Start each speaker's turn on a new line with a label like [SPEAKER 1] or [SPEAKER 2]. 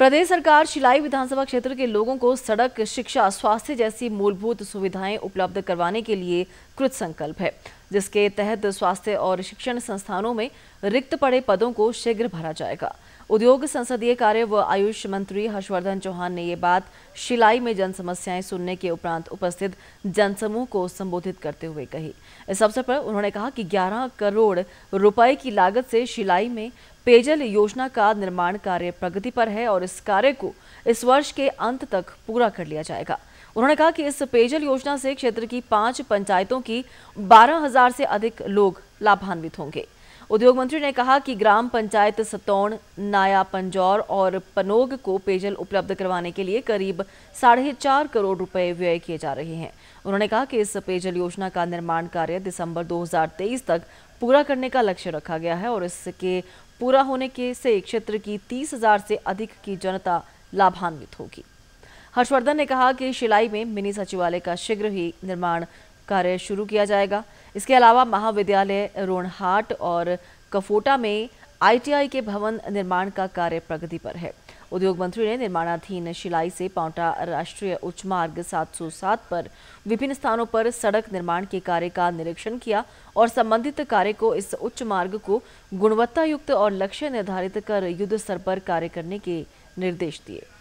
[SPEAKER 1] प्रदेश सरकार शिलाई विधानसभा क्षेत्र के लोगों को सड़क शिक्षा स्वास्थ्य जैसी मूलभूत सुविधाएं उपलब्ध करवाने के लिए कृत संकल्प है जिसके तहत स्वास्थ्य और शिक्षण संस्थानों में रिक्त पड़े पदों को शीघ्र भरा जाएगा उद्योग संसदीय कार्य व आयुष मंत्री हर्षवर्धन चौहान ने ये बात शिलाई में जन समस्याएं सुनने के उपरांत उपस्थित जनसमूह को संबोधित करते हुए कही इस अवसर पर उन्होंने कहा कि 11 करोड़ रुपए की लागत से शिलाई में पेयजल योजना का निर्माण कार्य प्रगति पर है और इस कार्य को इस वर्ष के अंत तक पूरा कर लिया जाएगा उन्होंने कहा कि इस पेयजल योजना से क्षेत्र की पांच पंचायतों की बारह हजार से अधिक लोग लाभान्वित होंगे उद्योग मंत्री ने कहा कि ग्राम पंचायत सतौण नाया पंजौर और पनोग को पेयजल उपलब्ध करवाने के लिए करीब साढ़े चार करोड़ रुपए व्यय किए जा रहे हैं उन्होंने कहा कि इस पेयजल योजना का निर्माण कार्य दिसंबर 2023 तक पूरा करने का लक्ष्य रखा गया है और इसके पूरा होने के से क्षेत्र की तीस हजार से अधिक की जनता लाभान्वित होगी हर्षवर्धन ने कहा कि शिलाई में मिनी सचिवालय का शीघ्र ही निर्माण कार्य शुरू किया जाएगा इसके अलावा महाविद्यालय रोणहाट और कफोटा में आईटीआई के भवन निर्माण का कार्य प्रगति पर है उद्योग मंत्री ने निर्माणाधीन शिलाई से पांवटा राष्ट्रीय उच्च मार्ग 707 पर विभिन्न स्थानों पर सड़क निर्माण के कार्य का निरीक्षण किया और संबंधित कार्य को इस उच्च मार्ग को गुणवत्ता युक्त और लक्ष्य निर्धारित कर युद्ध स्तर पर कार्य करने के निर्देश दिए